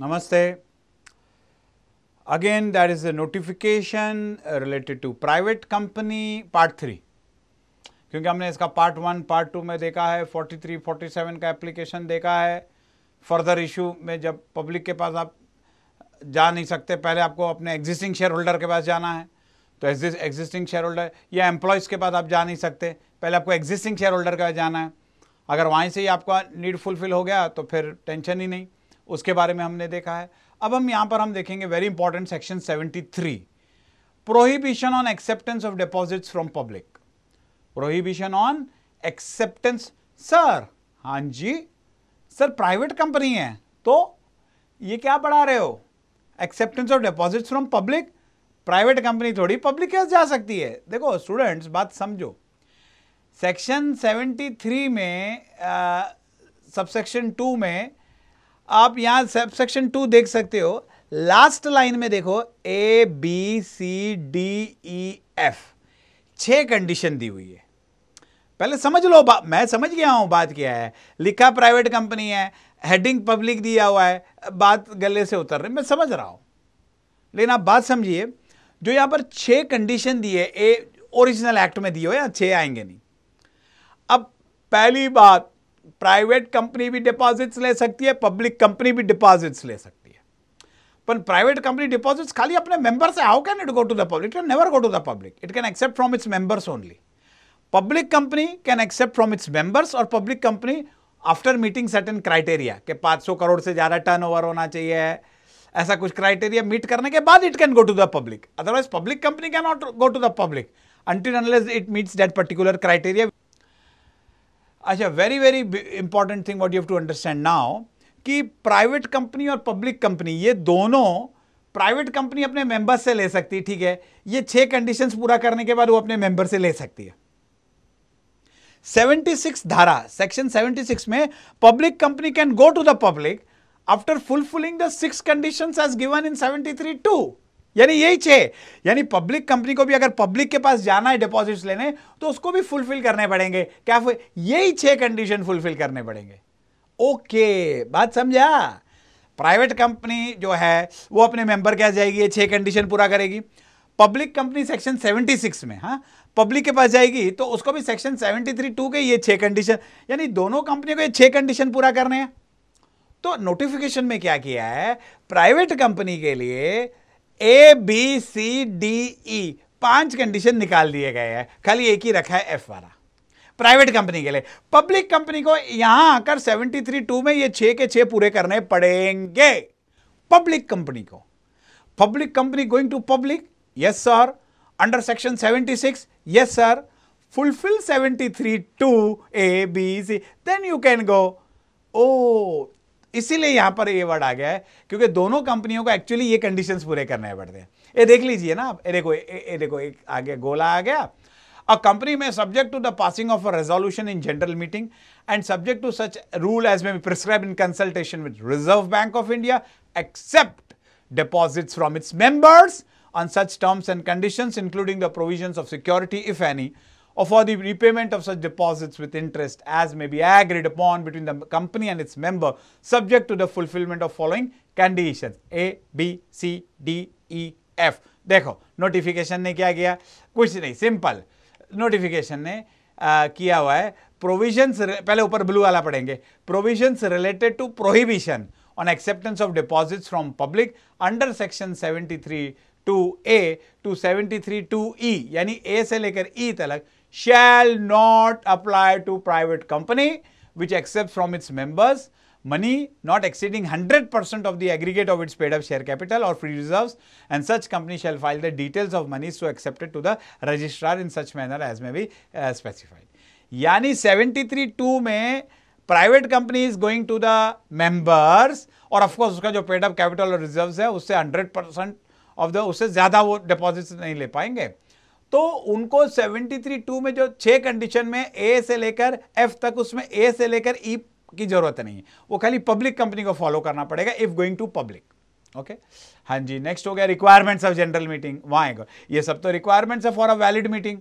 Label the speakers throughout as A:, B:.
A: Namaste. Again, that is a notification uh, related to private company part three क्योंकि हमने इसका part one part two में देखा है 43, 47 का एप्लीकेशन देखा है फर्दर इशू में जब पब्लिक के पास आप जा नहीं सकते पहले आपको अपने एग्जिस्टिंग शेयर होल्डर के पास जाना है तो एग्जिस्टिंग शेयर होल्डर या एम्प्लॉयज़ के पास आप जा नहीं सकते पहले आपको एग्जिस्टिंग शेयर होल्डर के पास जाना है अगर वहीं से ही आपका नीड फुलफिल हो गया तो फिर टेंशन ही नहीं उसके बारे में हमने देखा है अब हम यहां पर हम देखेंगे very important section 73 prohibition on acceptance of deposits from public prohibition on acceptance sir हाँ जी सर प्राइवेट कंपनी है तो ये क्या पढ़ा रहे हो acceptance of deposits from public private company थोड़ी पब्लिक कैसे जा सकती है देखो स्टूडेंट्स बात समझो सेक्शन 73 में सबसेक्शन टू में आप यहाँ सेक्शन टू देख सकते हो लास्ट लाइन में देखो A B C D E F छ कंडीशन दी हुई है पहले समझ लो मैं समझ गया हूँ बात क्या है लिखा प्राइवेट कंपनी है हेडिंग पब्लिक दिया हुआ है बात गले से उतर रही मैं समझ रहा हूँ लेकिन आप बात समझिए जो यहाँ पर छः कंडीशन दी है ए ओरिजिनल एक्ट में दिए हो या छह आएंगे नहीं अब पहली बात प्राइवेट कंपनी भी डिपॉजिट्स ले सकती है पब्लिक कंपनी भी डिपॉजिट्स ले सकती है पर प्राइवेट कंपनी डिपॉजिट्स खाली अपने मेंबर से how can it go to the public it never go to the public it can accept from its members only public company can accept from its members और public company after meeting certain criteria के 500 करोड़ से ज़्यादा turn होना चाहिए ऐसा कुछ criteria meet करने के बाद it can go to the public otherwise public company can not go to the public until unless it meets that particular criteria अच्छा very very important thing what you to understand now कि private company और public company ये दोनों private company अपने members से ले सकती है ठीक है ये छह कंडीशंस पूरा करने के बाद वो अपने मेंबर से ले सकती है 76 धारा सेक्शन 76 में public company can go to the public after fulfilling the six conditions as given in 73 two यानी यही छः यानी पब्लिक कंपनी को भी अगर पब्लिक के पास जाना है डिपॉजिट्स लेने तो उसको भी फुलफिल करने पड़ेंगे क्या यही छह कंडीशन फुलफिल करने पड़ेंगे ओके बात समझा प्राइवेट कंपनी जो है वो अपने मेंबर के जाएगी ये छः कंडीशन पूरा करेगी पब्लिक कंपनी सेक्शन 76 में हाँ पब्लिक के पास जाएगी तो उसको भी सेक्शन 73 टू के ये छह कंडीशन यानी दोनों कंपनी को ये छह कंडीशन पूरा करने हैं तो नोटिफिकेशन में क्या किया है प्राइवेट कंपनी के लिए ए बी सी डी ई पांच कंडीशन निकाल दिए गए हैं खाली एक ही रखा है एफ वाला प्राइवेट कंपनी के लिए पब्लिक कंपनी को यहां आकर थ्री टू में ये छः के छे पूरे करने पड़ेंगे पब्लिक कंपनी को public company going to public yes sir under section 76 yes sir seventy three two A B C then you can go ओ इसीलिए यहां पर ये वर्ड आ गया है क्योंकि दोनों कंपनियों को एक्चुअली ये कंडीशंस पूरे करने पड़ते हैं ये देख लीजिए ना आप देखो ये देखो एक आगे गोला आ गया अ कंपनी में subject to the passing of a resolution in general meeting and subject to such rule as may be prescribe in consultation with Reserve Bank of India accept deposit from its members on such terms and condition including the provision of security if any or for the repayment of such deposits with interest as may be agreed upon between the company and its member subject to the fulfillment of following condition A B C D E F देखो notification ने क्या किया कुछ नहीं simple notification ने आ, किया हुआ है प्रोविजंस पहले ऊपर ब्लू वाला पढ़ेंगे provisions related to prohibition on acceptance of deposits from public under section 73 two A two 73 two E यानी ए से लेकर ई e तलक shall not apply to private company which accepts from its members money not exceeding 100% of the aggregate of its paid up share capital or free reserves and such company shall file the details of money so accepted to the registrar in such manner as may be uh, specified. यानी 73.2 में private going to the members, or of course उसका जो paid up capital और reserves है उससे 100 percent of the उससे ज़्यादा वो deposits नहीं ले पाएंगे तो उनको 73.2 में जो छह कंडीशन में ए से लेकर एफ तक उसमें ए से लेकर ई e की जरूरत नहीं है वो खाली पब्लिक कंपनी को फॉलो करना पड़ेगा if going to public okay हाँ जी नेक्स्ट हो गया रिक्वायरमेंट्स ऑफ जनरल मीटिंग वहां आएगा ये सब तो रिक्वायरमेंट्स है for a valid meeting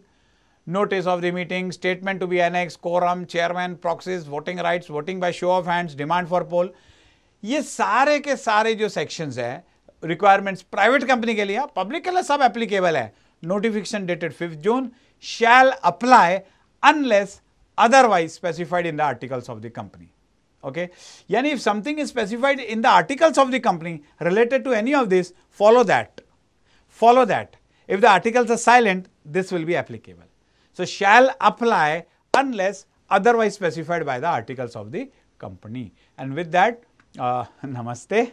A: of the meeting statement to be annexed quorum chairman proxies voting right voting by show of hands demand for poll ये सारे के सारे जो सेक्शंस हैं रिक्वायरमेंट्स प्राइवेट कंपनी के लिए पब्लिक हाँ, के लिए सब एप्लीकेबल है notification dated 5th June shall apply unless otherwise specified in the articles of the company. Okay. Yani if something is specified in the articles of the company related to any of this, follow that. Follow that. If the articles are silent, this will be applicable. So, shall apply unless otherwise specified by the articles of the company. And with that, uh, namaste.